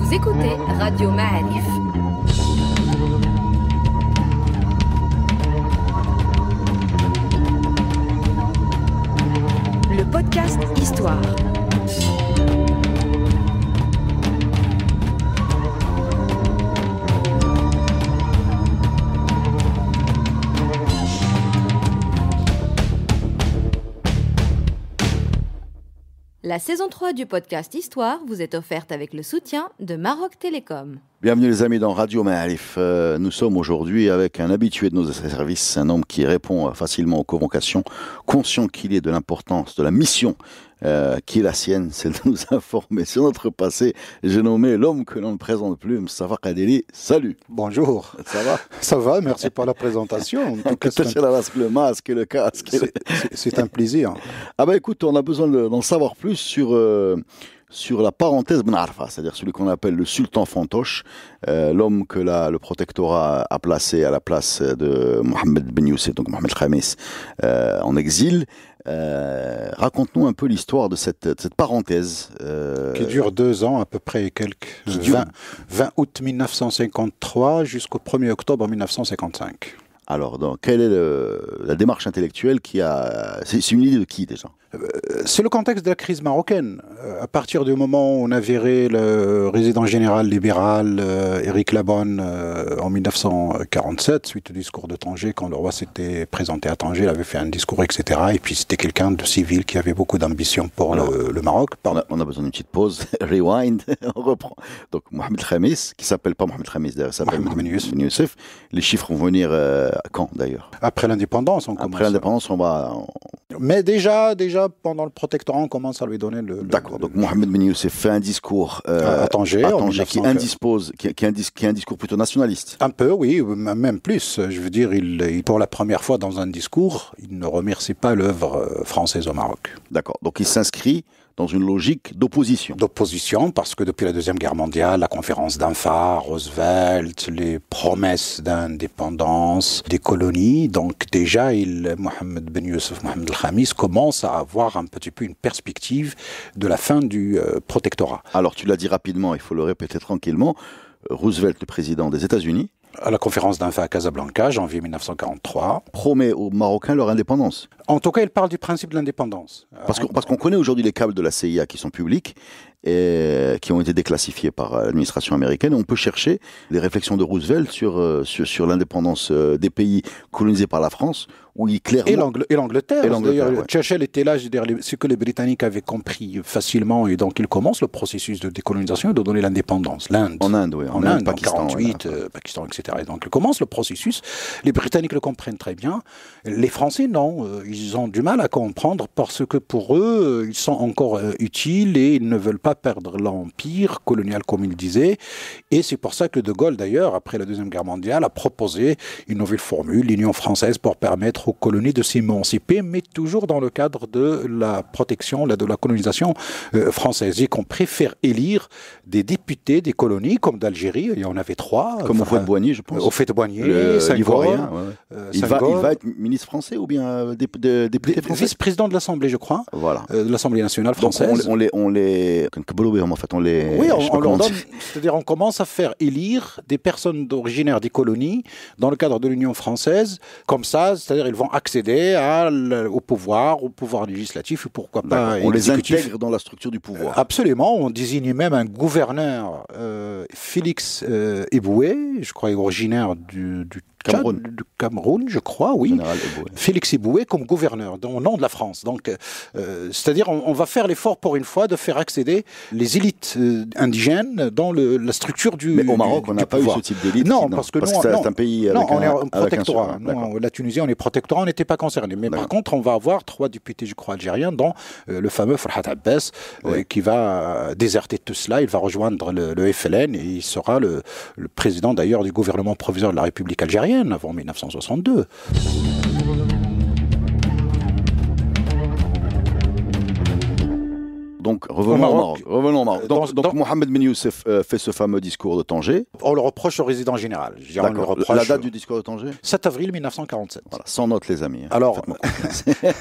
Vous écoutez Radio Manif. La saison 3 du podcast Histoire vous est offerte avec le soutien de Maroc Télécom. Bienvenue les amis dans Radio Maalif. Euh, nous sommes aujourd'hui avec un habitué de nos services, un homme qui répond facilement aux convocations, conscient qu'il est de l'importance de la mission euh, qui est la sienne, c'est de nous informer sur notre passé. J'ai nommé l'homme que l'on ne présente plus, M. Mustafa Kadeli. Salut. Bonjour. Ça va Ça va, merci pour la présentation. c'est le masque et le casque. C'est un plaisir. Ah bah écoute, on a besoin d'en savoir plus sur... Euh, sur la parenthèse Ben Arfa, c'est-à-dire celui qu'on appelle le sultan fantoche, euh, l'homme que le protectorat a placé à la place de Mohamed Ben Youssef, donc Mohamed Khamis, euh, en exil. Euh, raconte-nous un peu l'histoire de cette, parenthèse. qui dure deux ans à peu près quelques. 20, 20 août 1953 jusqu'au 1er octobre 1955. Alors, donc, quelle est la démarche intellectuelle qui a... C'est une idée de qui déjà euh, c'est le contexte de la crise marocaine. Euh, à partir du moment où on a viré le résident général libéral euh, Éric Labonne en 1947, suite au discours de Tanger, quand le roi s'était présenté à Tanger, il avait fait un discours, etc. Et puis c'était quelqu'un de civil qui avait beaucoup d'ambition pour le, Maroc. On a, besoin d'une petite pause. Rewind. on reprend. Donc Mohamed Khamis, qui s'appelle pas Mohamed Khamis d'ailleurs, s'appelle Mohamed, Mohamed Youssef. Les chiffres vont venir quand d'ailleurs Après l'indépendance, on commence. Après l'indépendance, on va. Mais déjà, déjà pendant le protectorat, on commence à lui donner le. D'accord. Donc Mohamed Ben Youssef fait un discours euh, à Tanger, qui indispose, qui, qui, est un, discours plutôt nationaliste. Un peu, oui, même plus. Je veux dire, il pour la première fois dans un discours, il ne remercie pas l'œuvre euh, française au Maroc. D'accord. Donc il s'inscrit dans une logique d'opposition. D'opposition, parce que depuis la Deuxième Guerre mondiale, la conférence d'Anfa, Roosevelt, les promesses d'indépendance des colonies, donc déjà, il, Mohamed Ben Youssef Mohamed El khamis commence à avoir un petit peu une perspective de la fin du euh, protectorat. Alors, tu l'as dit rapidement, il faut le répéter tranquillement, Roosevelt, le président des États-Unis, à la conférence d'infos à Casablanca, janvier 1943. Promet aux Marocains leur indépendance. En tout cas, il parle du principe de l'indépendance. Parce qu'on connaît aujourd'hui les câbles de la CIA qui sont publics, qui ont été déclassifiés par euh, l'administration américaine. On peut chercher les réflexions de Roosevelt sur, euh, sur, l'indépendance euh, des pays colonisés par la France, où il clairement... Et l'Angleterre. D'ailleurs, Churchill était là, ce que les Britanniques avaient compris facilement, et donc ils commencent le processus de décolonisation et de donner l'indépendance. L'Inde. En Inde, oui. En, Inde, Pakistan. En Pakistan, etc. Et donc ils commencent le processus. Les Britanniques le comprennent très bien. Les Français, non. Ils ont du mal à comprendre parce que pour eux, ils sont encore utiles et ils ne veulent pas perdre l'empire colonial, comme il disait. Et c'est pour ça que De Gaulle, d'ailleurs, après la Deuxième Guerre mondiale, a proposé une nouvelle formule, l'Union française, pour permettre aux colonies de s'émanciper, mais toujours dans le cadre de la protection, de la colonisation euh, française. Et qu'on préfère élire des députés des colonies, comme d'Algérie, il y en avait trois. Comme au fait de Boigny, je pense. Au fait de Boigny, il, va, va, être ministre français ou bien euh, député français Vice-président de l'Assemblée, je crois. Voilà. Euh, de l'Assemblée nationale française. on les, on les oui, c'est-à-dire on commence à faire élire des personnes originaires des colonies dans le cadre de l'Union française comme ça c'est-à-dire ils vont accéder à, au pouvoir au pouvoir législatif et pourquoi pas on les intègre dans la structure du pouvoir absolument on désigne même un gouverneur euh, Félix euh, Eboué je crois originaire du, du Cameroun. du Cameroun, je crois, oui. Félix Eboué comme gouverneur, au nom de la France. Donc, euh, c'est-à-dire, on, va faire l'effort pour une fois de faire accéder les élites euh, indigènes dans la structure du. Mais au Maroc, on n'a pas eu ce type d'élite. Non, parce que nous, c'est un pays. protectorat. la Tunisie, on est protectorat, on n'était pas concerné. Mais par contre, on va avoir trois députés, je crois, algériens, dont euh, le fameux Farhat Abbas, qui va déserter tout cela. Il va rejoindre le, FLN et il sera le, le président d'ailleurs du gouvernement provisoire de la République algérienne avant 1962. Donc revenons au Maroc. Revenons Donc, Mohamed Ben euh, fait ce fameux discours de Tanger. On le reproche au résident général. le reproche... La date du discours de Tanger 7 avril 1947. sans note les amis. Hein. Alors,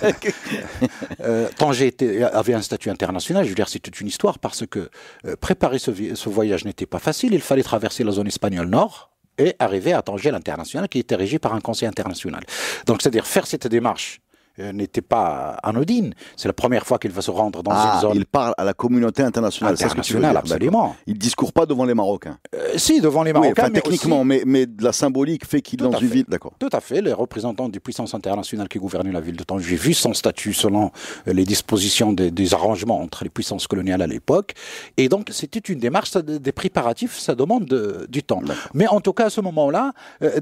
euh, Tanger avait un statut international. Je veux dire, c'est toute une histoire parce que euh, préparer ce voyage n'était pas facile. Il fallait traverser la zone espagnole nord et arriver à Tanger l'international qui était régi par un conseil international. Donc, c'est-à-dire faire cette démarche euh, n'était pas anodine. C'est la première fois qu'il va se rendre dans une ah, zone. Il parle à la communauté internationale. Internationale, absolument. Il ne discourt pas devant les Marocains. Euh, si, devant les Marocains. Oui, mais techniquement, mais, de la symbolique fait qu'il est dans une ville. D'accord. Tout à fait. Les représentants des puissances internationales qui gouvernent la ville de Tanger, vu son statut selon euh, les dispositions des, arrangements entre les puissances coloniales à l'époque. Et donc, c'était une démarche des préparatifs, ça demande du temps. Mais en tout cas, à ce moment-là,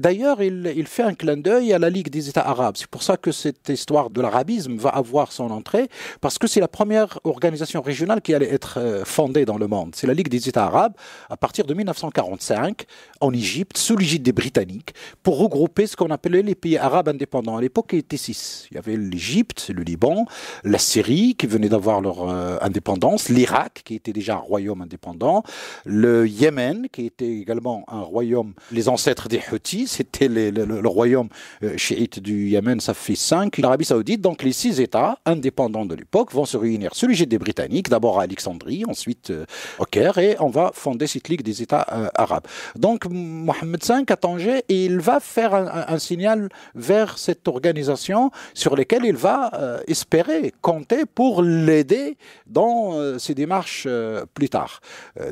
d'ailleurs, il, il fait un clin d'œil à la Ligue des États arabes. C'est pour ça que cette histoire de l'arabisme va avoir son entrée parce que c'est la première organisation régionale qui allait être euh, fondée dans le monde. C'est la Ligue des États arabes à partir de 1945 en Égypte, sous l'égide des Britanniques, pour regrouper ce qu'on appelait les pays arabes indépendants. À l'époque, il était six. Il y avait l'Égypte, le Liban, la Syrie qui venait d'avoir leur euh, indépendance, l'Irak qui était déjà un royaume indépendant, le Yémen qui était également un royaume, les ancêtres des Houthis, c'était le, royaume euh, chiite du Yémen, ça fait cinq, l'Arabie donc les six États indépendants de l'époque vont se réunir celui l'égide des Britanniques, d'abord à Alexandrie, ensuite euh, au Caire, et on va fonder cette Ligue des États euh, arabes. Donc Mohamed V à Tanger, et il va faire un, signal vers cette organisation sur laquelle il va euh, espérer compter pour l'aider dans ses démarches plus tard.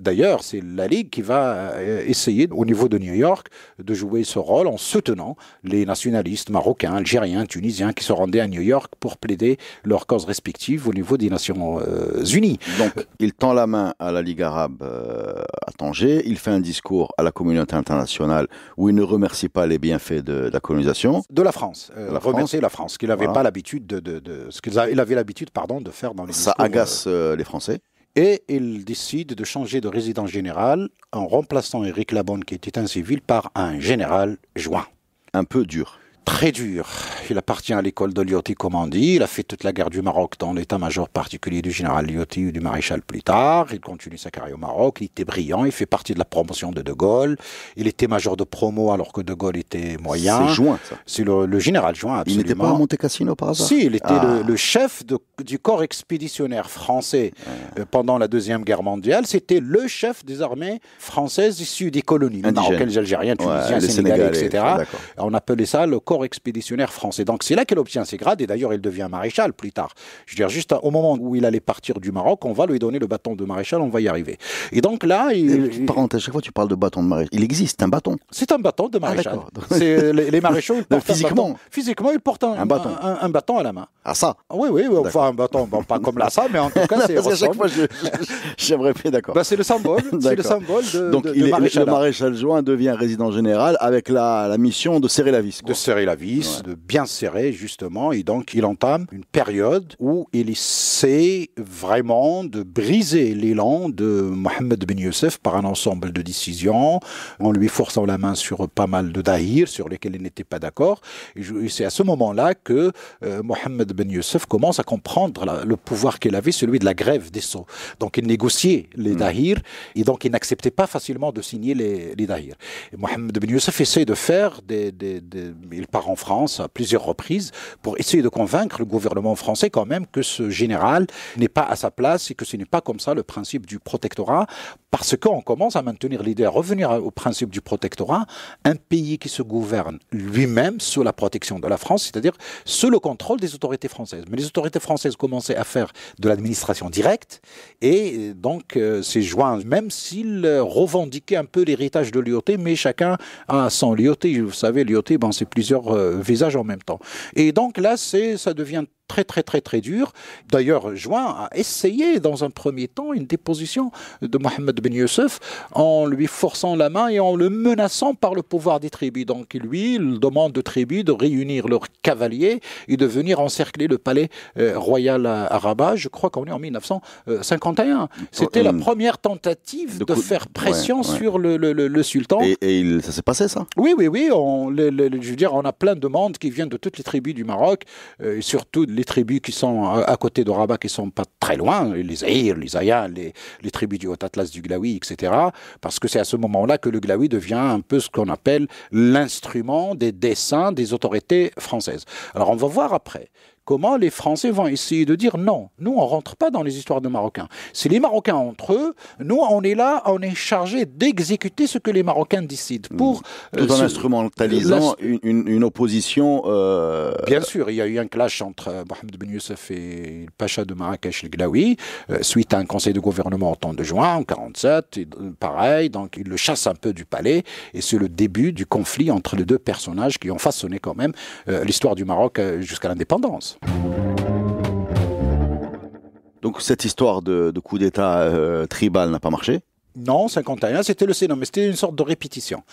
D'ailleurs, c'est la Ligue qui va essayer au niveau de New York de jouer ce rôle en soutenant les nationalistes marocains, algériens, tunisiens qui se rendaient à New New York pour plaider leurs causes respectives au niveau des Nations euh, Unies. Donc, il tend la main à la Ligue arabe euh, à Tanger, il fait un discours à la communauté internationale où il ne remercie pas les bienfaits de, la colonisation. De la France. Euh, la remercier France. la France, qu'il n'avait pas l'habitude de, de, ce qu'il avait l'habitude, pardon, de faire dans les. Ça agace les Français. Et il décide de changer de résident général en remplaçant Éric Labonne, qui était un civil, par un général joint. Un peu dur. Très dur il appartient à l'école de Liotti, comme on dit. Il a fait toute la guerre du Maroc dans l'état-major particulier du général Liotti ou du maréchal plus tard. Il continue sa carrière au Maroc. Il était brillant. Il fait partie de la promotion de De Gaulle. Il était major de promo alors que De Gaulle était moyen. C'est ça. C'est le, général joint, absolument. Il n'était pas à Monte Cassino par hasard Si, il était le, ah. chef du corps expéditionnaire français ah. euh, pendant la Deuxième Guerre mondiale. C'était le chef des armées françaises issues des colonies marocaines, algériennes, tunisiennes, sénégalais, etc. On appelait ça le corps expéditionnaire français. Et donc c'est là qu'elle obtient ses grades, et d'ailleurs elle devient maréchal plus tard. Je veux dire, juste au moment où il allait partir du Maroc, on va lui donner le bâton de maréchal, on va y arriver. Et donc là... Il... contre, à chaque fois tu parles de bâton de maréchal. Il existe un bâton C'est un bâton de maréchal. Ah, euh, les, maréchaux, ils portent physiquement. Physiquement, ils portent un, bâton. Un, bâton à la main. Ah ça ah, Oui, oui, enfin un bâton, bon, pas comme là ça, mais en tout cas c'est... À chaque fois, j'aimerais bien, d'accord. Bah, c'est le symbole, c'est le symbole de, donc, maréchal. Le maréchal juin devient résident général avec la, mission de serrer la vis. De serrer la vis, de bien serré justement et donc il entame une période où il essaie vraiment de briser l'élan de Mohamed Ben Youssef par un ensemble de décisions, en lui forçant la main sur pas mal de dahirs sur lesquels il n'était pas d'accord. Et c'est à ce moment-là que euh, Mohamed Ben Youssef commence à comprendre le pouvoir qu'il avait, celui de la grève des sceaux. Donc il négociait les hmm. dahirs et donc il n'acceptait pas facilement de signer les, les dahir. Et Mohamed Ben Youssef essaie de faire des, des, il part en France à plusieurs reprises pour essayer de convaincre le gouvernement français quand même que ce général n'est pas à sa place et que ce n'est pas comme ça le principe du protectorat, parce qu'on commence à maintenir l'idée, à revenir au principe du protectorat, un pays qui se gouverne lui-même sous la protection de la France, c'est-à-dire sous le contrôle des autorités françaises. Mais les autorités françaises commençaient à faire de l'administration directe, et donc euh, c'est joint, même s'ils revendiquaient un peu l'héritage de l'IOT, mais chacun a son l'IOT. Vous savez, l'IOT, c'est plusieurs euh, visages en même temps. Et donc là, c'est ça devient très très très très dur. D'ailleurs, Juin a essayé dans un premier temps une déposition de Mohamed Ben Youssef en lui forçant la main et en le menaçant par le pouvoir des tribus. Donc lui, il demande aux tribus de réunir leurs cavaliers et de venir encercler le palais euh, royal à Rabat. Je crois qu'on est en 1951. C'était la euh, première tentative de, faire pression sur le, sultan. Et, il, ça s'est passé ça Oui, oui, oui. On, je veux dire, on a plein de demandes qui viennent de toutes les tribus du Maroc, euh, et surtout les tribus qui sont à, côté de Rabat, qui sont pas très loin, les Aïr, les Ayas, les, les, tribus du Haut Atlas, du Glaoui, etc. Parce que c'est à ce moment-là que le Glaoui devient un peu ce qu'on appelle l'instrument des dessins des autorités françaises. Alors on va voir après comment les Français vont essayer de dire non, nous on rentre pas dans les histoires de Marocains. C'est les Marocains entre eux, nous on est là, on est chargé d'exécuter ce que les Marocains décident pour mmh. tout euh, en instrumentalisant une, opposition. Euh, Bien sûr, il y a eu un clash entre euh, Mohamed Ben Youssef et le pacha de Marrakech, le Glaoui, suite à un conseil de gouvernement en temps de juin en 1947. pareil, donc il le chasse un peu du palais et c'est le début du conflit entre les deux personnages qui ont façonné quand même l'histoire du Maroc jusqu'à l'indépendance. Donc cette histoire de, coup d'État euh, tribal n'a pas marché non, 51, c'était le Sénat, mais c'était une sorte de répétition.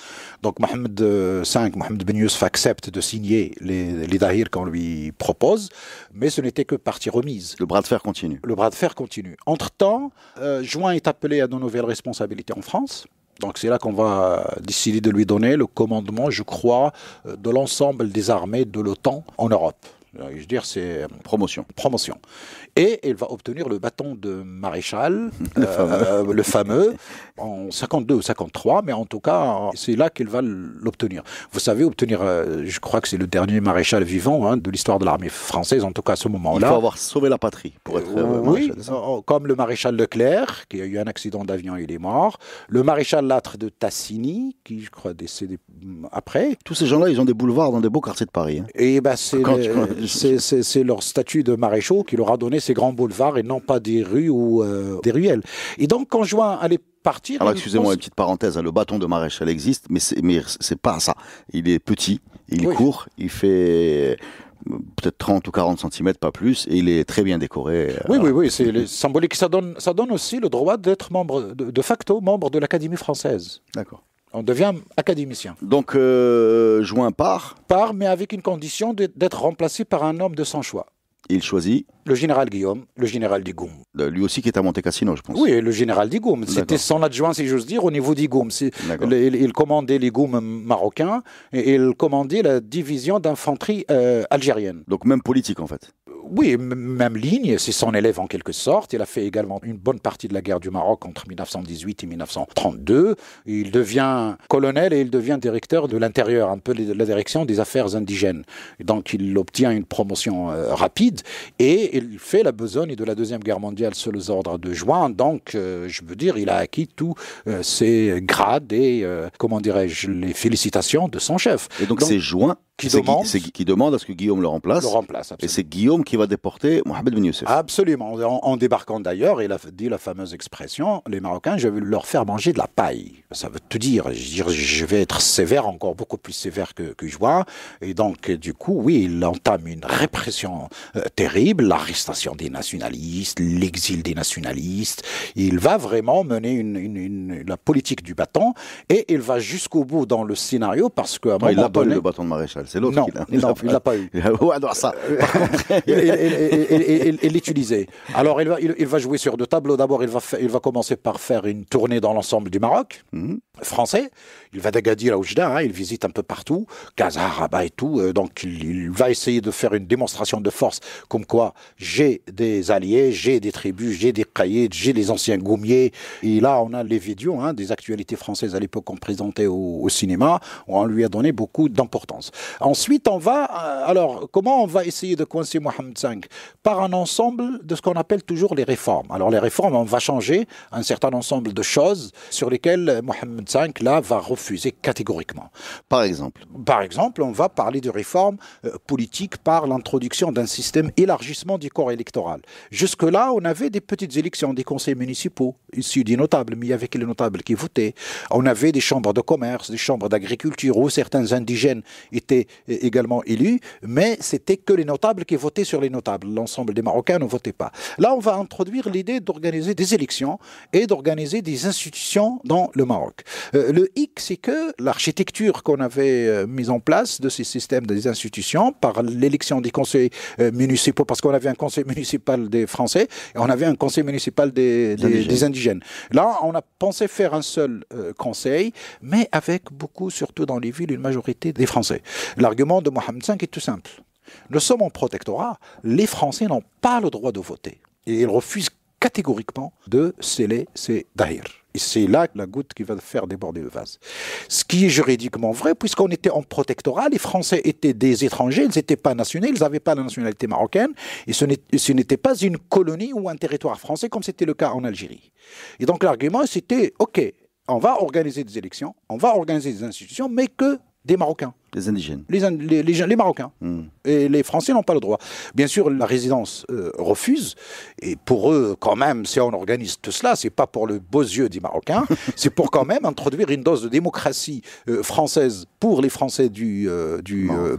Donc Mohamed V, euh, Mohamed Ben Youssef accepte de signer les, les qu'on lui propose, mais ce n'était que partie remise. Le bras de fer continue. Le bras de fer continue. Entre-temps, euh, Juin est appelé à de nouvelles responsabilités en France. Donc c'est là qu'on va décider de lui donner le commandement, je crois, de l'ensemble des armées de l'OTAN en Europe. Euh, je veux dire, c'est euh, promotion. Promotion. Et elle va obtenir le bâton de maréchal, euh, le, fameux. en 52 ou 53, mais en tout cas, c'est là qu'elle va l'obtenir. Vous savez, obtenir, je crois que c'est le dernier maréchal vivant hein, de l'histoire de l'armée française, en tout cas à ce moment-là. Il faut avoir sauvé la patrie pour être Oui, oh, oh, comme le maréchal Leclerc, qui a eu un accident d'avion, et il est mort. Le maréchal Latre de Tassigny, qui, je crois, décédé hum, après. Tous ces gens-là, ils ont des boulevards dans des beaux quartiers de Paris. Et hein. eh ben c'est c'est leur statut de maréchaux qui leur a donné ces grands boulevards et non pas des rues ou euh, des ruelles. Et donc quand je allait partir... Alors excusez-moi, une petite parenthèse, hein, le bâton de maréchal existe, mais c'est pas ça. Il est petit, il court, il fait euh, peut-être 30 ou 40 cm, pas plus, et il est très bien décoré. Euh, oui, oui, oui, c'est symbolique. Ça donne, aussi le droit d'être membre, de facto membre de l'Académie française. D'accord. On devient académicien. Donc, euh, joint par Par, mais avec une condition d'être remplacé par un homme de son choix. Il choisit Le général Guillaume, le général Digoum. Euh, lui aussi qui est à Monte Cassino, je pense. Oui, le général Digoum. C'était son adjoint, si j'ose dire, au niveau Digoum. Il, il, commandait les Goums marocains et il commandait la division d'infanterie euh, algérienne. Donc même politique, en fait oui, même ligne, c'est son élève en quelque sorte. Il a fait également une bonne partie de la guerre du Maroc entre 1918 et 1932. Il devient colonel et il devient directeur de l'intérieur, un peu la direction des affaires indigènes. Donc il obtient une promotion euh, rapide et il fait la besogne de la Deuxième Guerre mondiale sous les ordres de juin. Donc euh, je veux dire, il a acquis tous euh, ses grades et, comment dirais-je, les félicitations de son chef. Et donc, c'est juin qui demande, qui, qui demande à ce que Guillaume le remplace. Le remplace et c'est Guillaume qui va va déporter Mohamed Ben Youssef. Absolument. En, débarquant d'ailleurs, il a dit la fameuse expression les Marocains, je vais leur faire manger de la paille. Ça veut tout dire. Je, vais être sévère, encore beaucoup plus sévère que, que je vois. Et donc, du coup, oui, il entame une répression euh, terrible, l'arrestation des nationalistes, l'exil des nationalistes. Il va vraiment mener une, la politique du bâton et il va jusqu'au bout dans le scénario parce qu'à un il n'a pas eu le bâton de maréchal, c'est l'autre. Non, il n'a pas, pas eu. Par contre, ça euh, et, l'utiliser. Alors, il va, il, va, jouer sur deux tableaux. D'abord, il va, il va commencer par faire une tournée dans l'ensemble du Maroc, mhm. français. Il va d'Agadir à Oujda, hein. il visite un peu partout, Gaza, Rabat et tout. Euh, donc, il, va essayer de faire une démonstration de force, comme quoi j'ai des alliés, j'ai des tribus, j'ai des caïds, j'ai les anciens gommiers. Et là, on a les vidéos hein, des actualités françaises à l'époque qu'on présentait au, au, cinéma. On lui a donné beaucoup d'importance. Ensuite, on va. Euh, alors, comment on va essayer de coincer Mohamed par un ensemble de ce qu'on appelle toujours les réformes. Alors les réformes, on va changer un certain ensemble de choses sur lesquelles Mohamed V, là, va refuser catégoriquement. Par exemple Par exemple, on va parler de réformes euh, politiques par l'introduction d'un système élargissement du corps électoral. Jusque-là, on avait des petites élections des conseils municipaux, issus des notables, mais il n'y avait que les notables qui votaient. On avait des chambres de commerce, des chambres d'agriculture, où certains indigènes étaient euh, également élus, mais c'était que les notables qui votaient sur les notables, l'ensemble des Marocains ne votaient pas. Là, on va introduire l'idée d'organiser des élections et d'organiser des institutions dans le Maroc. Euh, le hic, c'est que l'architecture qu'on avait euh, mise en place de ces systèmes des institutions par l'élection des conseils euh, municipaux, parce qu'on avait un conseil municipal des Français et on avait un conseil municipal des, indigènes. Là, on a pensé faire un seul conseil, mais avec beaucoup, surtout dans les villes, une majorité des Français. L'argument de Mohamed V est tout simple. Nous sommes en protectorat, les Français n'ont pas le droit de voter. Et ils refusent catégoriquement de sceller ces dahir. Et c'est là la goutte qui va faire déborder le vase. Ce qui est juridiquement vrai, puisqu'on était en protectorat, les Français étaient des étrangers, ils n'étaient pas nationaux, ils n'avaient pas la nationalité marocaine, et ce n'était pas une colonie ou un territoire français comme c'était le cas en Algérie. Et donc l'argument, c'était, OK, on va organiser des élections, on va organiser des institutions, mais que des Marocains. Les indigènes. Les, Marocains. Hmm. Et les Français n'ont pas le droit. Bien sûr, la résidence euh, refuse. Et pour eux, quand même, si on organise tout cela, c'est pas pour le beau yeux des Marocains, c'est pour quand même introduire une dose de démocratie euh, française pour les Français du, euh,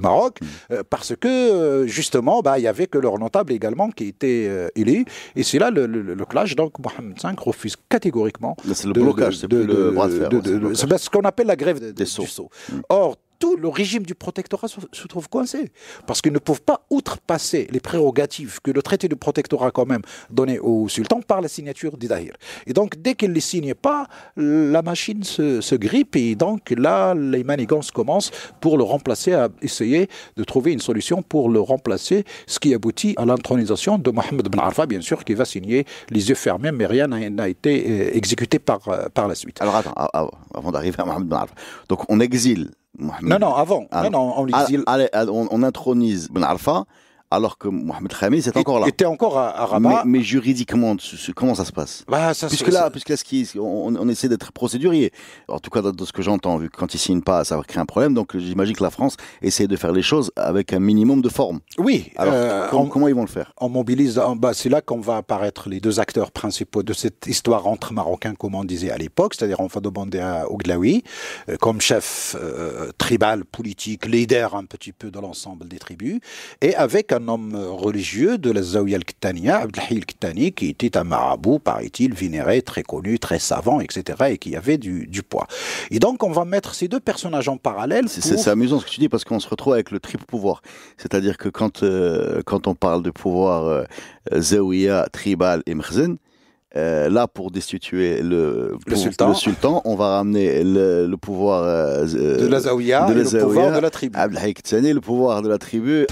Maroc. Hmm. parce que, justement, bah, il n'y avait que leur notable également qui était élu. Et c'est là le, clash. Donc, Mohamed V refuse catégoriquement. C'est le blocage, c'est ce qu'on appelle la grève des, hmm. Or, tout le régime du protectorat se, trouve coincé. Parce qu'ils ne peuvent pas outrepasser les prérogatives que le traité du protectorat, quand même, donnait au sultan par la signature d'Idahir. Et donc, dès qu'il ne les signe pas, la machine se, grippe et donc là, les manigances commencent pour le remplacer, à essayer de trouver une solution pour le remplacer, ce qui aboutit à l'intronisation de Mohamed Ben Arfa, bien sûr, qui va signer les yeux fermés, mais rien n'a été euh, exécuté par, euh, par la suite. Alors attends, ah, ah, avant d'arriver à Mohamed Ben Arfa, donc on exile non, non, avant. Alors, ah, non, non, on, ah, les... on, on, intronise Ben Arfa alors que Mohamed Khamis était encore là. était encore à, Rabat. Mais, juridiquement, comment ça se passe bah, ça, Puisque là, puisque ce qui, on, essaie d'être procédurier. En tout cas, de ce que j'entends, vu que quand ils signent pas, ça crée créer un problème. Donc, j'imagine que la France essaie de faire les choses avec un minimum de forme. Oui. Alors, euh, comment, ils vont le faire On mobilise. Bah, c'est là qu'on va apparaître les deux acteurs principaux de cette histoire entre Marocains, comme on disait à l'époque. C'est-à-dire, on va demander à euh, Ouglaoui, euh, comme chef tribal, politique, leader un petit peu de l'ensemble des tribus, et avec un homme euh, religieux de la Zawiya al-Ktania, al qui était un marabout, paraît-il, vénéré, très connu, très savant, etc., et qui avait du, poids. Et donc, on va mettre ces deux personnages en parallèle. C'est amusant ce que tu dis, parce qu'on se retrouve avec le triple pouvoir. C'est-à-dire que quand, euh, quand on parle de pouvoir euh, Zawiya, tribal et euh, là, pour destituer le, sultan. on va ramener le, pouvoir euh, de la Zawiya et le pouvoir de la tribu. le pouvoir de la tribu.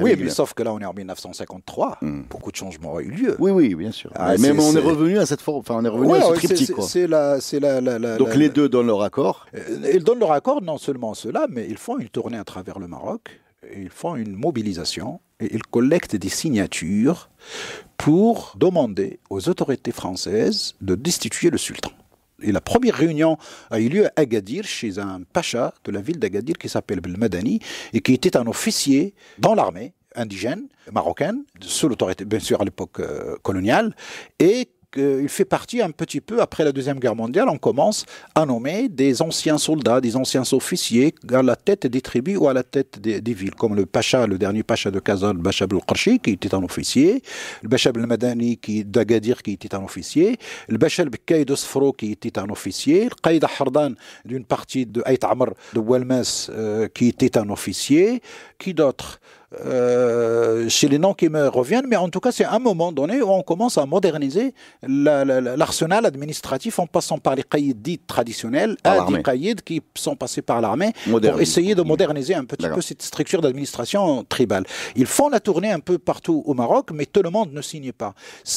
oui, mais sauf que là, on est en 1953. Hmm. Beaucoup de changements ont eu lieu. Oui, oui, bien sûr. Ah, mais, on est, revenu à cette forme. Enfin, on est revenu à ce triptyque. C'est la, la, la, Donc les deux donnent leur accord. Euh, ils donnent leur accord, non seulement cela, mais ils font une tournée à travers le Maroc ils font une mobilisation et ils collectent des signatures pour demander aux autorités françaises de destituer le sultan. Et la première réunion a eu lieu à Agadir, chez un pacha de la ville d'Agadir qui s'appelle Belmadani et qui était un officier dans l'armée indigène marocaine, sous l'autorité bien sûr à l'époque euh, coloniale, et euh, il fait partie un petit peu, après la Deuxième Guerre mondiale, on commence à nommer des anciens soldats, des anciens officiers à la tête des tribus ou à la tête des, villes, comme le pacha, le dernier pacha de Kazan, le pacha Qarshi, qui était un officier, le pacha Madani qui d'Agadir, qui était un officier, le pacha qui était un officier, le Hardan d'une partie de Ait Amr de Walmas, euh, qui était un officier, qui d'autres. Euh, chez les noms qui me reviennent, mais en tout cas, c'est un moment donné où on commence à moderniser l'arsenal administratif en passant par les caïds traditionnels à, des caïds qui sont passés par l'armée pour essayer de moderniser un petit peu cette structure d'administration tribale. Ils font la tournée un peu partout au Maroc, mais tout le monde ne signe pas.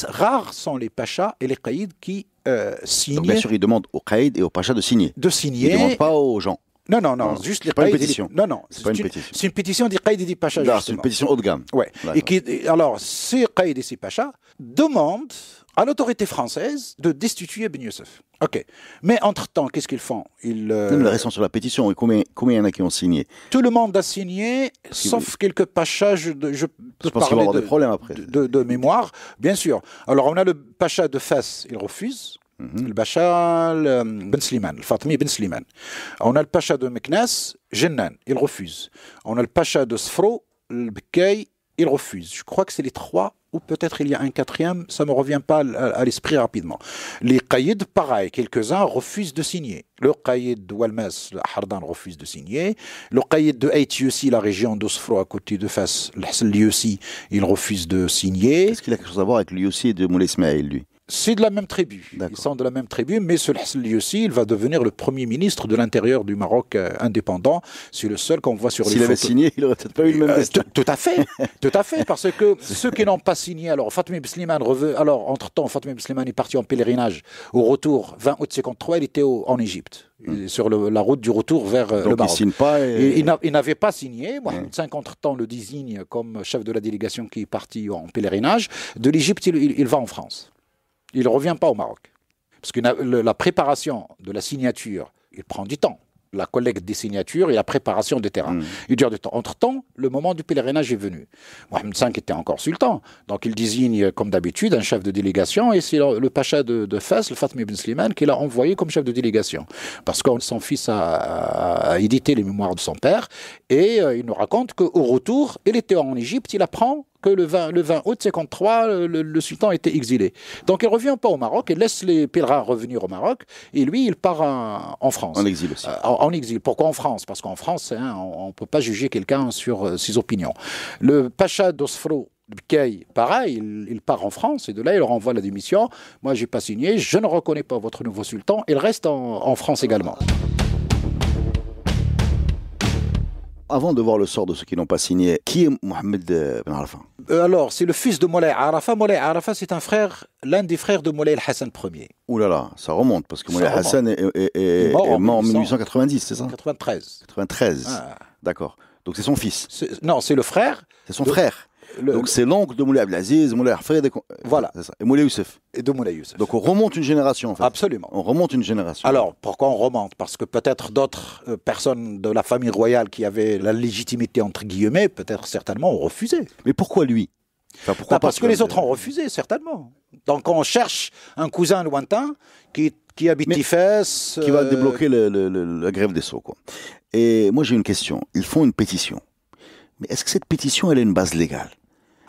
Rares sont les pachas et les caïds qui euh, signent. bien sûr, ils demandent aux caïds et aux pachas de signer. De signer. Ils ne demandent pas aux gens. Non, non, non, juste les pas une pétition. Non, non, c'est une, une, pétition de Qaïd et Pacha. C'est une pétition haut de gamme. Ouais. Et qui, alors, ces Qaïd et Pacha demandent à l'autorité française de destituer Ben Youssef. Ok. Mais entre-temps, qu'est-ce qu'ils font Ils. Euh... Nous sur la pétition. combien, combien il y en a qui ont signé Tout le monde a signé, sauf quelques pachas. Je, je, je pense des après. de, de, mémoire, bien sûr. Alors, on a le pacha de face, il refuse. Mhm. Le Pacha euh, Ben le Fatmi Ben Sliman. On a le Pacha de Meknas, Jennan, il refuse. On a le Pacha de Sfro, le Bekei, il refuse. Je crois que c'est les trois, ou peut-être il y a un quatrième, ça ne me revient pas à l'esprit rapidement. Les Qaïd, pareil, quelques-uns refusent de signer. Le Qaïd de Walmas, le Hardan refuse de signer. Le Qaïd de Haïti aussi, la région d'Osfro à côté de Fas, aussi, il refuse de signer. Est-ce qu'il a quelque chose à voir avec aussi de Moulay lui c'est de la même tribu. Ils sont de la même tribu, mais celui-ci, il va devenir le premier ministre de l'intérieur du Maroc euh, indépendant. C'est le seul qu'on voit sur les photos. S'il avait signé, il n'aurait peut-être pas eu le même euh, Tout à fait, tout à fait, parce que ceux qui n'ont pas signé, alors Fatmi Alors, entre-temps, Fatmi est parti en pèlerinage. Au retour, 20 août 53, il était en Égypte. Hmm. sur la route du retour vers euh, le Maroc. Il signe pas Il, n'avait pas signé. Mohamed mmh. entre-temps, le désigne comme chef de la délégation qui est parti en pèlerinage. De l'Égypte, il, va en France. Il ne revient pas au Maroc. Parce que la préparation de la signature, il prend du temps. La collecte des signatures et la préparation des terrains. Hmm. Il dure du temps. Entre-temps, le moment du pèlerinage est venu. Mohamed V était encore sultan. Donc il désigne, comme d'habitude, un chef de délégation et c'est le pacha de, de Fès, le Fatmi ibn Slimane, qui l'a envoyé comme chef de délégation. Parce que son fils a, édité les mémoires de son père et euh, il nous raconte qu'au retour, il était en Égypte, il apprend que le 20, août 53, le, sultan était exilé. Donc il revient pas au Maroc, il laisse les pèlerins revenir au Maroc, et lui, il part en, France. En exil aussi. Euh, en, exil. Pourquoi en France Parce qu'en France, hein, on ne peut pas juger quelqu'un sur euh, ses opinions. Le pacha d'Osfro Bukay pareil, il, part en France et de là, il renvoie la démission. Moi, j'ai pas signé, je ne reconnais pas votre nouveau sultan, il reste en, en France également. Avant de voir le sort de ceux qui n'ont pas signé, qui est Mohamed euh, Ben Arafat euh, Alors, c'est le fils de Moulay Arafah. Moulay Arafah, c'est un frère, l'un des frères de Moulay Hassan Ier. Ouh là là, ça remonte, parce que Moulay Hassan est, mort en 1890, c'est ça 93. 93, ah. d'accord. Donc c'est son fils. Non, c'est le frère. C'est son frère. Donc c'est l'oncle de Moulay Abdelaziz, Moulay Arfred voilà. et Moulay Youssef. Et de Moulay Youssef. Donc on remonte une génération en fait. Absolument. On remonte une génération. Alors pourquoi on remonte Parce que peut-être d'autres euh, personnes de la famille royale qui avaient la légitimité entre guillemets, peut-être certainement ont refusé. Mais pourquoi lui bah, Parce que les autres ont refusé, certainement. Donc on cherche un cousin lointain qui, qui habite Mais, Qui va euh, débloquer le, la grève des Sceaux. Quoi. Et moi j'ai une question. Ils font une pétition est-ce que cette pétition, elle a une base légale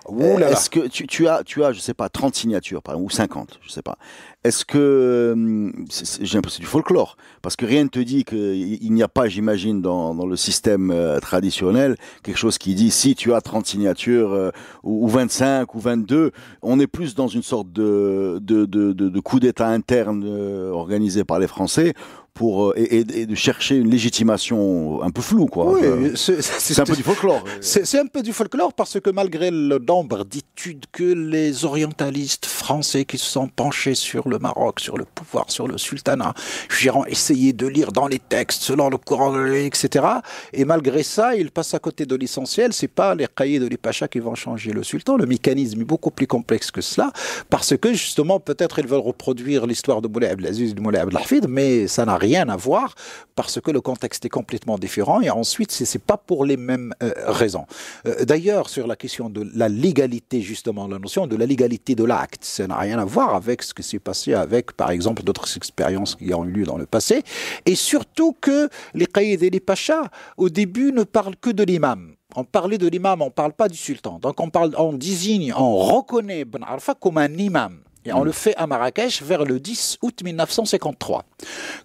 est-ce que tu, as, tu as, je sais pas, 30 signatures, par ou 50, je sais pas. Est-ce que, hum, j'ai l'impression du folklore, parce que rien ne te dit qu'il n'y a pas, j'imagine, dans, le système euh, traditionnel, quelque chose qui dit si tu as 30 signatures, euh, ou, 25, ou 22, on est plus dans une sorte de, de, coup d'état interne euh, organisé par les Français, pour euh, et, de chercher une légitimation un peu floue quoi. Euh, c'est un peu du folklore. Euh. C'est un peu du folklore parce que malgré le nombre d'études que les orientalistes français qui se sont penchés sur le Maroc, sur le pouvoir, sur le sultanat, gérant, essayé de lire dans les textes selon le courant de etc. Et malgré ça, ils passent à côté de l'essentiel. C'est pas les cahiers de l'Ipacha qui vont changer le sultan. Le mécanisme est beaucoup plus complexe que cela parce que justement peut-être ils veulent reproduire l'histoire de Moulay Abdelaziz, de Moulay Abdelhafid, mais ça n'arrive rien à voir parce que le contexte est complètement différent et ensuite, ce n'est pas pour les mêmes euh, raisons. Euh, d'ailleurs, sur la question de la légalité, justement, la notion de la légalité de l'acte, ça n'a rien à voir avec ce qui s'est passé avec, par exemple, d'autres expériences qui ont eu lieu dans le passé. Et surtout que les Qaïd et les Pachas, au début, ne parlent que de l'imam. On parlait de l'imam, on ne parle pas du sultan. Donc on, parle, on désigne, on reconnaît Ben Arfa comme un imam. Et on hmm. le fait à Marrakech vers le 10 août 1953.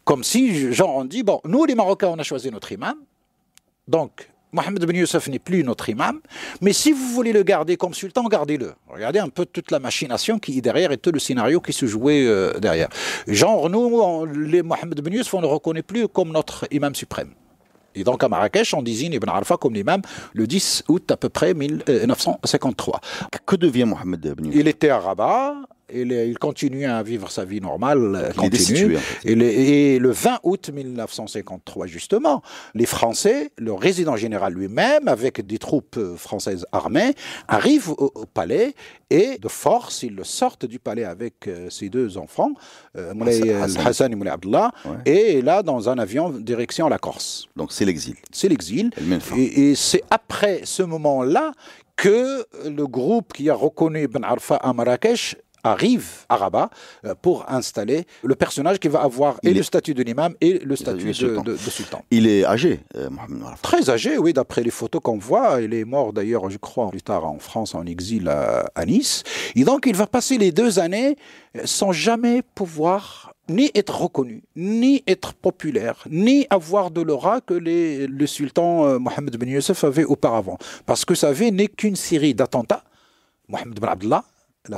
Comme si, genre, on dit, bon, nous les Marocains, on a choisi notre imam. Donc, Mohamed Ben Youssef n'est plus notre imam, mais si vous voulez le garder comme sultan, gardez-le. Regardez un peu toute la machination qui est derrière et tout le scénario qui se jouait euh, derrière. Genre, nous, les Mohamed Ben Youssef, on ne le reconnaît plus comme notre imam suprême. Et donc à Marrakech, on désigne Ibn Arfa comme l'imam le 10 août à peu près 1953. Euh, que devient Mohamed Ben Youssef Il était à Rabat, il, continue à vivre sa vie normale. Euh, il continue. Et, le, et le 20 août 1953, justement, les Français, le résident général lui-même, avec des troupes euh, françaises armées, arrivent au, palais et de force, ils le sortent du palais avec euh, ses deux enfants, Moulay Hassan. et Moulay Abdullah, et là, dans un avion direction la Corse. Donc c'est l'exil. C'est l'exil. Et, et c'est après ce moment-là que le groupe qui a reconnu Ben Arfa à Marrakech arrive à Rabat euh, pour installer le personnage qui va avoir et le statut de l'imam et le statut de, sultan. Il est âgé, euh, Très âgé, oui, d'après les photos qu'on voit. Il est mort d'ailleurs, je crois, plus tard en France, en exil à, Nice. Et donc, il va passer les deux années euh, sans jamais pouvoir ni être reconnu, ni être populaire, ni avoir de l'aura que le sultan euh, Mohamed Ben Youssef avait auparavant. Parce que ça n'est qu'une série d'attentats. Mohamed Ben Abdullah euh,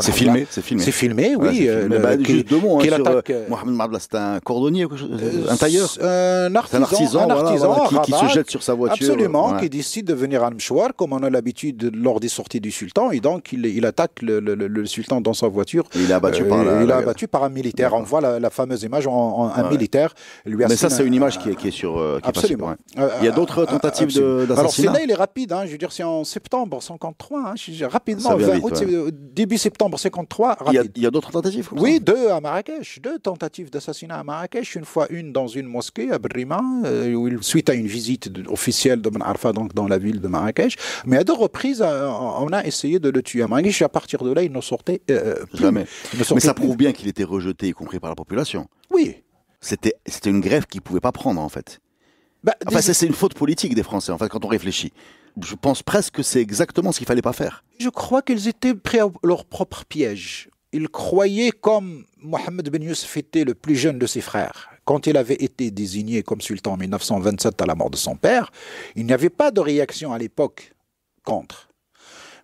c'est filmé, c'est filmé. C'est filmé, oui. Euh, bah, juste deux mots hein, euh, Mohamed Mabla, c'est un cordonnier, un tailleur, un artisan, un artisan, qui, se jette sur sa voiture. Absolument, qui décide de venir à Mchouar, comme on a l'habitude lors des sorties du sultan, et donc il, attaque le, sultan dans sa voiture. il est abattu par il abattu par un militaire. On voit la, fameuse image, en un militaire lui. Mais ça, c'est une image qui est, qui sur. absolument. il y a d'autres tentatives d'assassinat. Alors le il est rapide. Hein, je veux dire, c'est en septembre 53. Hein, rapidement, début septembre 1953, Il y a, d'autres tentatives Oui, deux à Marrakech, deux tentatives d'assassinat à Marrakech, une fois une dans une mosquée à Brima, euh, suite à une visite officielle de Ben Arfa, dans la ville de Marrakech. Mais à deux reprises, euh, on a essayé de le tuer à Marrakech. et À partir de là, il ne sortait euh, jamais. Mais ça prouve bien qu'il était rejeté, y compris par la population. Oui. C'était une grève qu'il pouvait pas prendre en fait. Bah, enfin, c'est une faute politique des Français en fait quand on réfléchit je pense presque que c'est exactement ce qu'il fallait pas faire. Je crois qu'ils étaient pris à leur propre piège. Ils croyaient, comme Mohamed Ben Youssef était le plus jeune de ses frères, quand il avait été désigné comme sultan en 1927 à la mort de son père, il n'y avait pas de réaction à l'époque contre.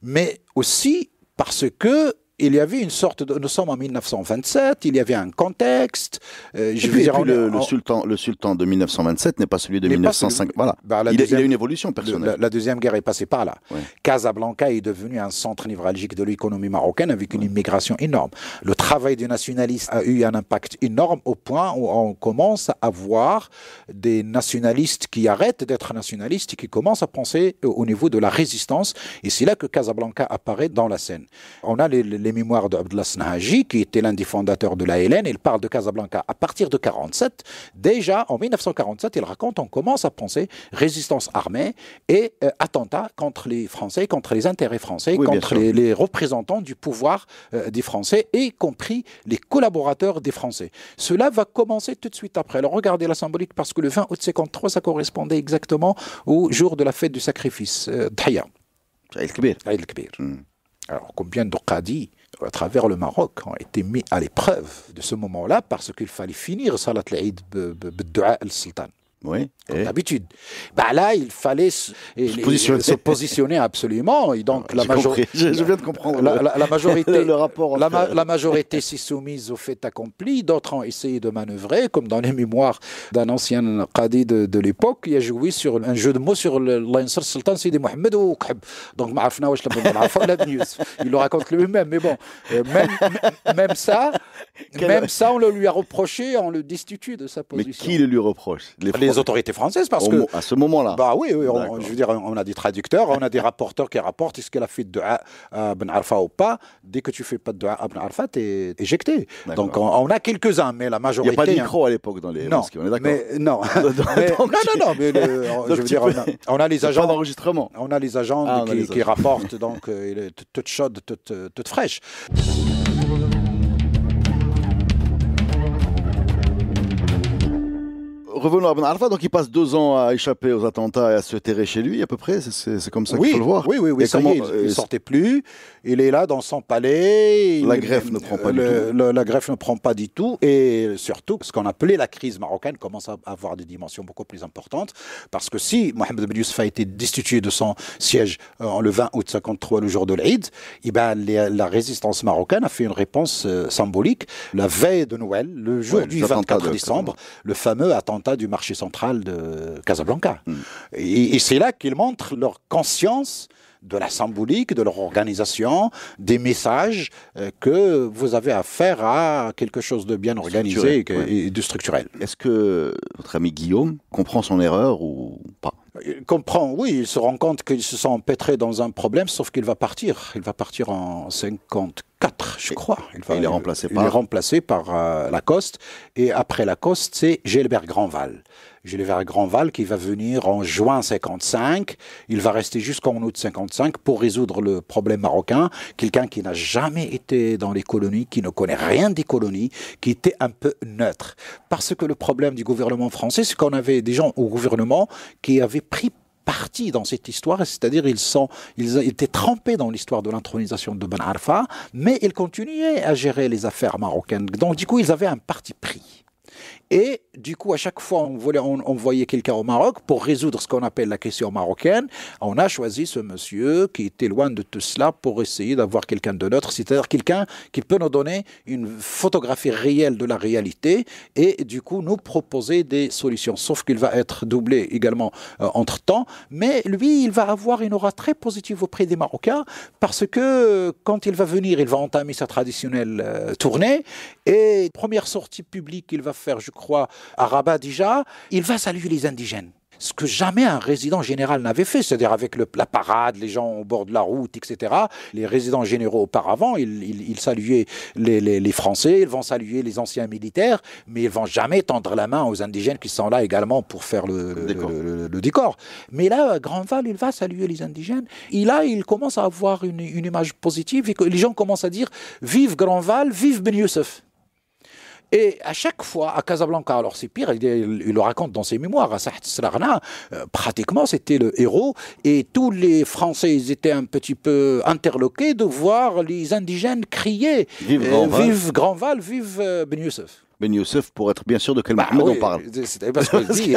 Mais aussi parce que il y avait une sorte de. Nous sommes en 1927, il y avait un contexte. Euh, je et puis, dire, le, sultan, le sultan de 1927 n'est pas celui de 1905. Voilà. Bah, il, y a, une évolution personnelle. La, Deuxième Guerre est passée par là. Casablanca est devenu un centre névralgique de l'économie marocaine avec une immigration énorme. Le travail des nationalistes a eu un impact énorme au point où on commence à voir des nationalistes qui arrêtent d'être nationalistes et qui commencent à penser au niveau de la résistance. Et c'est là que Casablanca apparaît dans la scène. On a les les mémoires d'Abdullah Nahaji, qui était l'un des fondateurs de la Hélène, il parle de Casablanca à partir de 47. Déjà, en 1947, il raconte, on commence à penser résistance armée et attentats euh, attentat contre les Français, contre les intérêts français, contre les, représentants du pouvoir euh, des Français, y compris les collaborateurs des Français. Cela va commencer tout de suite après. Alors regardez la symbolique, parce que le 20 août 53, ça correspondait exactement au jour de la fête du sacrifice, euh, Daya. kbir hmm. Alors, combien de qadis à travers le Maroc ont été mis à l'épreuve de ce moment-là parce qu'il fallait finir Salat al-Eid al-Sultan. Oui. d'habitude. Bah là, il fallait se, positionner. absolument. Et donc, la, majorité. je, viens de comprendre la, majorité, le rapport la, majorité s'est soumise au fait accompli. D'autres ont essayé de manœuvrer, comme dans les mémoires d'un ancien qadi de, l'époque, il a joué sur un jeu de mots sur l'Ainsar Sultan Sidi Mohamed ou Donc, il le raconte lui-même. Mais bon, euh, même, ça, même ça, on le lui a reproché, on le destitue de sa position. Mais qui le lui reproche Les les autorités françaises parce que à ce moment-là. Bah oui, je veux dire, on a des traducteurs, on a des rapporteurs qui rapportent est-ce qu'elle a fait de à Ben Arfa ou pas. Dès que tu fais pas de à Ben Arfa, t'es éjecté. Donc on, a quelques-uns, mais la majorité. Il n'y a pas de micro à l'époque dans les non, on Mais non, non, non, euh, je veux dire, on a, les agents d'enregistrement. On a les agents ah, qui, rapportent donc euh, il est toute chaude, toute fraîche. revenons à Ben Arfa. Donc, il passe deux ans à échapper aux attentats et à se terrer chez lui, à peu près. C'est comme ça qu'il faut le voir. Oui, oui, oui. il ne euh, sortait plus. Il est là dans son palais. La greffe ne prend pas du tout. la greffe ne prend pas du tout. Et surtout, ce qu'on appelait la crise marocaine commence à avoir des dimensions beaucoup plus importantes. Parce que si Mohamed Ben Youssef a été destitué de son siège euh, en le 20 août 53, le jour de l'Aïd, eh ben, la résistance marocaine a fait une réponse euh, symbolique. La veille de Noël, le jour du 24 décembre, le fameux attentat du marché central de Casablanca. Et, et c'est là qu'ils montrent leur conscience de la symbolique, de leur organisation, des messages euh, que vous avez à faire à quelque chose de bien organisé et, de structurel. Est-ce que votre ami Guillaume comprend son erreur ou pas il euh, comprend, oui, il se rend compte qu'il se sent pétré dans un problème, sauf qu'il va partir. Il va partir en 54, je crois. Il, va, il est remplacé par, remplacé par euh, Lacoste. Et après Lacoste, c'est Gilbert Grandval. Gilles Grandval, qui va venir en juin 55. Il va rester jusqu'en août 55 pour résoudre le problème marocain. Quelqu'un qui n'a jamais été dans les colonies, qui ne connaît rien des colonies, qui était un peu neutre. Parce que le problème du gouvernement français, c'est qu'on avait des gens au gouvernement qui avaient pris parti dans cette histoire, c'est-à-dire ils sont, ils étaient trempés dans l'histoire de l'intronisation de Ben Arfa, mais ils continuaient à gérer les affaires marocaines. Donc du coup, ils avaient un parti pris. Et du coup, à chaque fois, on voulait envoyer quelqu'un au Maroc pour résoudre ce qu'on appelle la question marocaine. On a choisi ce monsieur qui était loin de tout cela pour essayer d'avoir quelqu'un de neutre, c'est-à-dire quelqu'un qui peut nous donner une photographie réelle de la réalité et du coup nous proposer des solutions. Sauf qu'il va être doublé également euh, entre temps. Mais lui, il va avoir une aura très positive auprès des Marocains parce que euh, quand il va venir, il va entamer sa traditionnelle euh, tournée et première sortie publique qu'il va faire, jusqu'au croit à Rabat déjà, il va saluer les indigènes ce que jamais un résident général n'avait fait, c'est-à-dire avec la parade, les gens au bord de la route, etc. Les résidents généraux auparavant, ils, saluaient les, Français, ils vont saluer les anciens militaires, mais ils vont jamais tendre la main aux indigènes qui sont là également pour faire le, décor. Mais là, Grandval, il va saluer les indigènes. Et là, il commence à avoir une, image positive et les gens commencent à dire Vive Grandval, vive Ben Youssef et à chaque fois, à Casablanca, alors c'est pire, il, le raconte dans ses mémoires, à Saht Slarna, euh, pratiquement c'était le héros, et tous les Français étaient un petit peu interloqués de voir les indigènes crier Vive euh, Grandval, vive, Grandval, euh, Ben Youssef. Ben Youssef pour être bien sûr de quel bah Mohamed on parle. C'est parce que dit,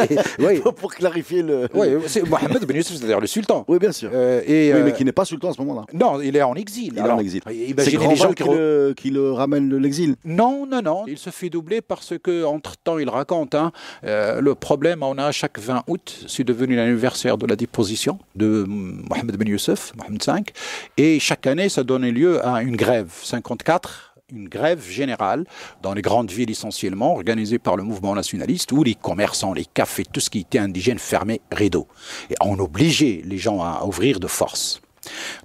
pour clarifier le. c'est Mohamed Ben Youssef, c'est-à-dire le sultan. Oui, bien sûr. Euh, oui, euh, mais qui n'est pas sultan à ce moment-là. Non, il est en exil. Il est en exil. C'est les gens qui, le, qui ramènent de l'exil. Non, non, non. Il se fait doubler parce que entre temps, il raconte hein, euh, le problème. On a chaque 20 août, c'est devenu l'anniversaire de la déposition de Mohamed Ben Youssef, Mohamed V, et chaque année, ça donnait lieu à une grève 54 une grève générale dans les grandes villes essentiellement, organisée par le mouvement nationaliste, où les commerçants, les cafés, tout ce qui était indigène fermait rideau. Et on obligeait les gens à ouvrir de force.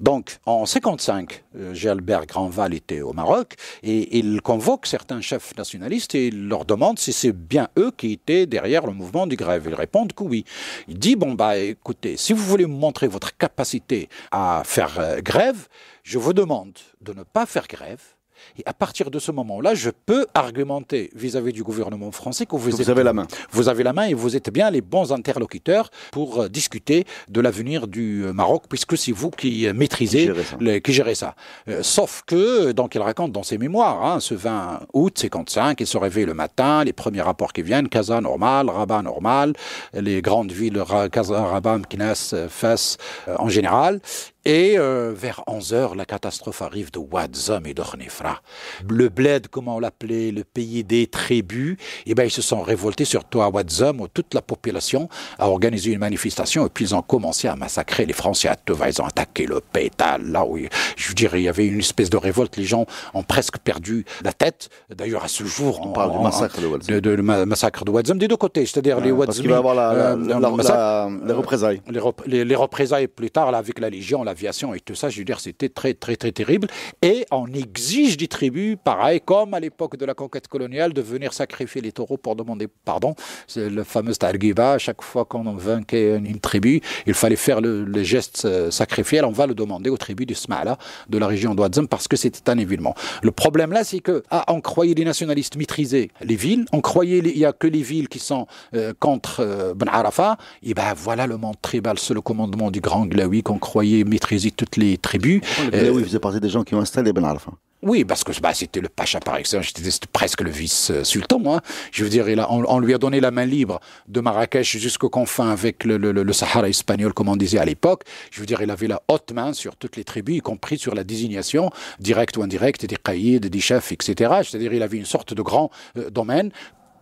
Donc, en 55, euh, Gilbert Grandval était au Maroc et il convoque certains chefs nationalistes et il leur demande si c'est bien eux qui étaient derrière le mouvement du grève. Ils répondent que oui. Il dit, bon, bah, écoutez, si vous voulez montrer votre capacité à faire euh, grève, je vous demande de ne pas faire grève et à partir de ce moment-là, je peux argumenter vis-à-vis du gouvernement français que vous, avez la main. Vous avez la main et vous êtes bien les bons interlocuteurs pour euh, discuter de l'avenir du euh, Maroc, puisque c'est vous qui euh, maîtrisez, qui gérez ça. sauf que, donc, il raconte dans ses mémoires, hein, ce 20 août 55, il se réveille le matin, les premiers rapports qui viennent, Casa normal, Rabat normal, les grandes villes, Casa, Rabat, Mkinas, Fès, en général. Et euh, vers 11 heures, la catastrophe arrive de Wadzom et d'Ornefra. Le bled, comment on l'appelait, le pays des tribus, eh ben, ils se sont révoltés, surtout à Wadzom, où toute la population a organisé une manifestation et puis ils ont commencé à massacrer les Français à Teva. Ils ont attaqué le pétale, là où, je dirais, il y avait une espèce de révolte. Les gens ont presque perdu la tête. D'ailleurs, à ce jour, on, parle du massacre de Wadzom. De, massacre de Wadzom, des deux côtés, c'est-à-dire les Wadzom. Parce qu'il va avoir la, la, euh, la, les représailles. Les, représailles plus tard, là, avec la Légion, la et tout ça, je veux dire, c'était très, très, très terrible. Et on exige des tribus, pareil, comme à l'époque de la conquête coloniale, de venir sacrifier les taureaux pour demander pardon. C'est le fameux Targiba, chaque fois qu'on vainquait une, tribu, il fallait faire le, geste euh, sacrifiel. On va le demander aux tribus du Smala, de la région d'Ouadzem, parce que c'était un événement. Le problème là, c'est que, ah, on croyait les nationalistes maîtriser les villes, on croyait il n'y a que les villes qui sont euh, contre euh, Ben et ben voilà le monde tribal, c'est le commandement du grand Glaoui qu'on croyait maîtriser maîtriser toutes les tribus. Oui, vous faisait partie des gens qui ont installé Ben Arfa. Oui, parce que bah, c'était le pacha par excellence, c'était presque le vice-sultan. moi. Hein. Je veux dire, il on, lui a donné la main libre de Marrakech jusqu'aux confins avec le, Sahara espagnol, comme on disait à l'époque. Je veux dire, il avait la haute main sur toutes les tribus, y compris sur la désignation, directe ou indirecte, des caïds, des chefs, etc. C'est-à-dire, il avait une sorte de grand euh, domaine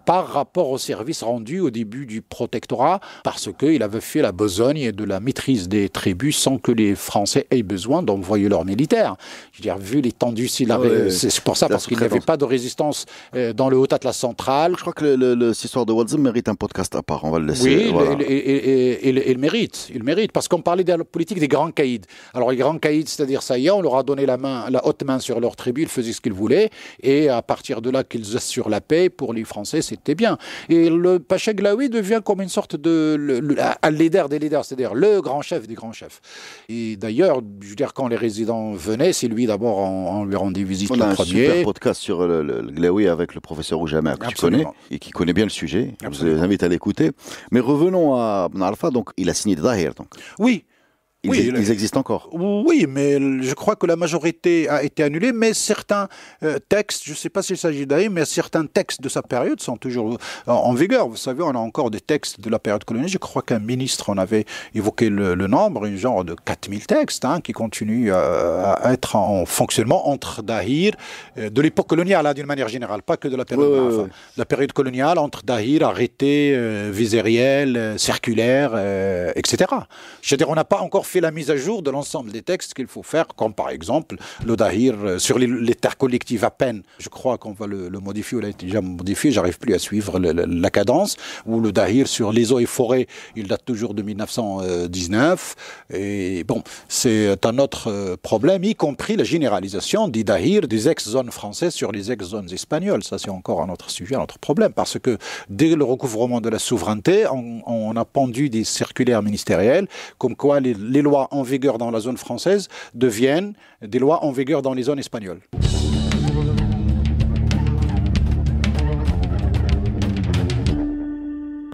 par rapport au service rendu au début du protectorat, parce qu'il avait fait la besogne de la maîtrise des tribus sans que les Français aient besoin d'envoyer leurs militaires. Je veux dire, vu l'étendue, s'il ah avait, c'est pour ça, parce qu'il n'y avait pas de résistance euh, dans le Haut-Atlas central. Je crois que le, de Walzem mérite un podcast à part, on va le laisser. Oui, et il, mérite, il mérite, parce qu'on parlait de la politique des grands caïds. Alors les grands caïds, c'est-à-dire ça y est, on leur a donné la main, la haute main sur leurs tribus, ils faisaient ce qu'ils voulaient, et à partir de là qu'ils assurent la paix, pour les Français, c'était bien. Et le Paché Glaoui devient comme une sorte de leader des leaders, c'est-à-dire le grand chef des grands chefs. Et d'ailleurs, je veux dire, quand les résidents venaient, c'est lui d'abord, en lui rendait visite on le a un super podcast sur le, Glaoui avec le professeur Oujama, que tu connais, et qui connaît bien le sujet. Je vous invite à l'écouter. Mais revenons à Ben donc il a signé Dahir. Donc. Oui, ils, oui, existent encore. Oui, mais je crois que la majorité a été annulée, mais certains euh, textes, je ne sais pas s'il s'agit d'ailleurs, mais certains textes de sa période sont toujours en, vigueur. Vous savez, on a encore des textes de la période coloniale. Je crois qu'un ministre en avait évoqué le, nombre, une genre de 4000 textes hein, qui continuent euh, à être en fonctionnement entre Dahir, euh, de l'époque coloniale hein, d'une manière générale, pas que de la période, la période coloniale, entre Dahir, arrêté, visériel, circulaire, etc. C'est-à-dire, on n'a pas encore fait la mise à jour de l'ensemble des textes qu'il faut faire, comme par exemple le Dahir euh, sur les, terres collectives à peine. Je crois qu'on va le, modifier, ou l'a déjà modifié, j'arrive plus à suivre la cadence, ou le Dahir sur les eaux et forêts, il date toujours de 1919. Et bon, c'est un autre euh, problème, y compris la généralisation des Dahir des ex-zones françaises sur les ex-zones espagnoles. Ça, c'est encore un autre sujet, un autre problème, parce que dès le recouvrement de la souveraineté, on, a pendu des circulaires ministériels comme quoi les lois en vigueur dans la zone française deviennent des lois en vigueur dans les zones espagnoles.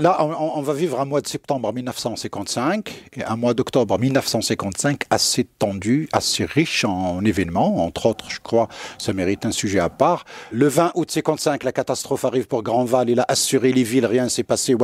Là, on, va vivre un mois de septembre 1955 et un mois d'octobre 1955 assez tendu, assez riche en, événements. Entre autres, je crois, ça mérite un sujet à part. Le 20 août 55, la catastrophe arrive pour Grandval. Il a assuré les villes, rien s'est passé.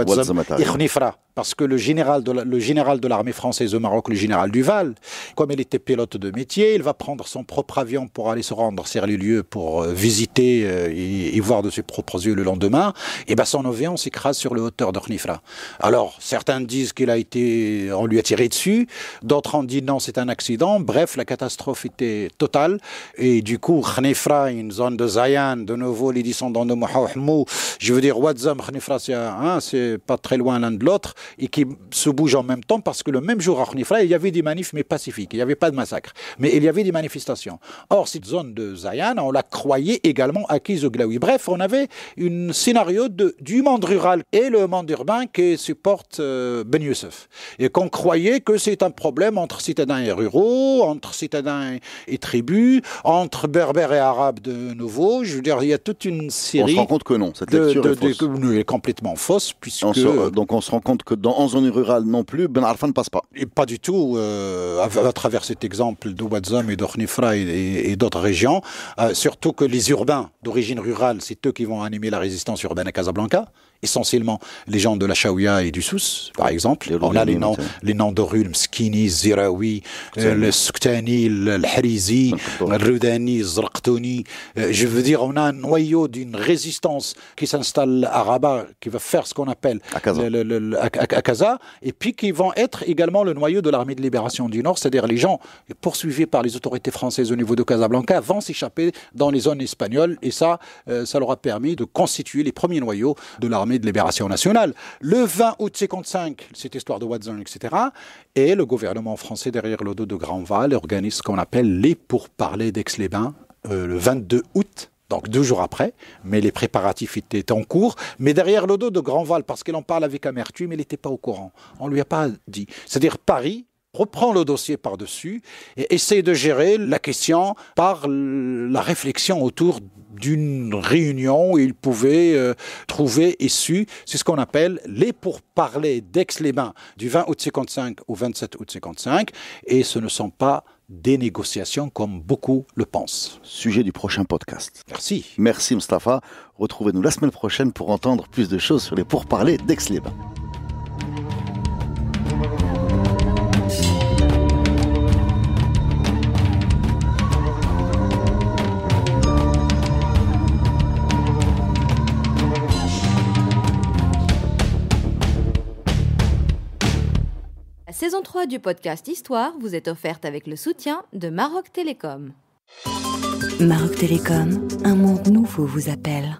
Parce que le général de le général de l'armée française au Maroc, le général Duval, comme il était pilote de métier, il va prendre son propre avion pour aller se rendre sur les lieux pour euh, visiter euh, et, et, voir de ses propres yeux le lendemain. Et ben son avion s'écrase sur le hauteur de Nifra. Alors, certains disent qu'il a été, on lui a tiré dessus, d'autres ont dit non, c'est un accident. Bref, la catastrophe était totale. Et du coup, Khnifra, une zone de Zayan, de nouveau les descendants de Mohamed, je veux dire, Wadzam, Khnifra, hein, c'est pas très loin l'un de l'autre, et qui se bouge en même temps parce que le même jour à Khnifra, il y avait des manifs, mais pacifiques. Il n'y avait pas de massacre. Mais il y avait des manifestations. Or, cette zone de Zayan, on la croyait également acquise au Glaoui. Bref, on avait un scénario de, du monde rural et le monde urbain qui supporte euh, Ben Youssef. Et qu'on croyait que c'est un problème entre citadins et ruraux, entre citadins et tribus, entre berbères et arabes de nouveau. Je veux dire, il y a toute une série. On se rend compte que non, cette lecture est, complètement fausse. Puisque... donc on se rend compte que dans, en zone rurale non plus, Ben Arfa ne passe pas. Et pas du tout. Euh, à, travers cet exemple de Wadzam et de et, d'autres régions, euh, surtout que les urbains d'origine rurale, c'est eux qui vont animer la résistance urbaine à Casablanca, essentiellement les gens de la Chaouia et du Sousse, par exemple. On a les noms, les noms Skini, Mskini, Zirawi, le Souktani, le Harizi, le Rudani, Zraktoni. Euh, je veux dire, on a un noyau d'une résistance qui s'installe à Rabat, qui va faire ce qu'on appelle à Gaza, et puis qui vont être également le noyau de l'armée de libération du Nord, c'est-à-dire les gens poursuivis par les autorités françaises au niveau de Casablanca vont s'échapper dans les zones espagnoles, et ça, euh, ça leur a permis de constituer les premiers noyaux de l'armée de libération nationale. Le 20 août 55, cette histoire de Watson, etc. Et le gouvernement français, derrière le dos de Grandval, organise ce qu'on appelle les pourparlers d'Aix-les-Bains euh, le 22 août donc deux jours après, mais les préparatifs étaient en cours. Mais derrière le dos de Grandval, parce qu'elle en parle avec amertume, il n'était pas au courant. On ne lui a pas dit. C'est-à-dire Paris reprend le dossier par-dessus et essaie de gérer la question par la réflexion autour d'une réunion où il pouvait euh, trouver issue. C'est ce qu'on appelle les pourparlers d'Aix-les-Bains du 20 août 55 au 27 août 55. Et ce ne sont pas des négociations comme beaucoup le pensent. Sujet du prochain podcast. Merci. Merci Mustafa. Retrouvez-nous la semaine prochaine pour entendre plus de choses sur les pourparlers d'Aix-les-Bains. saison 3 du podcast Histoire vous est offerte avec le soutien de Maroc Télécom. Maroc Télécom, un monde nouveau vous appelle.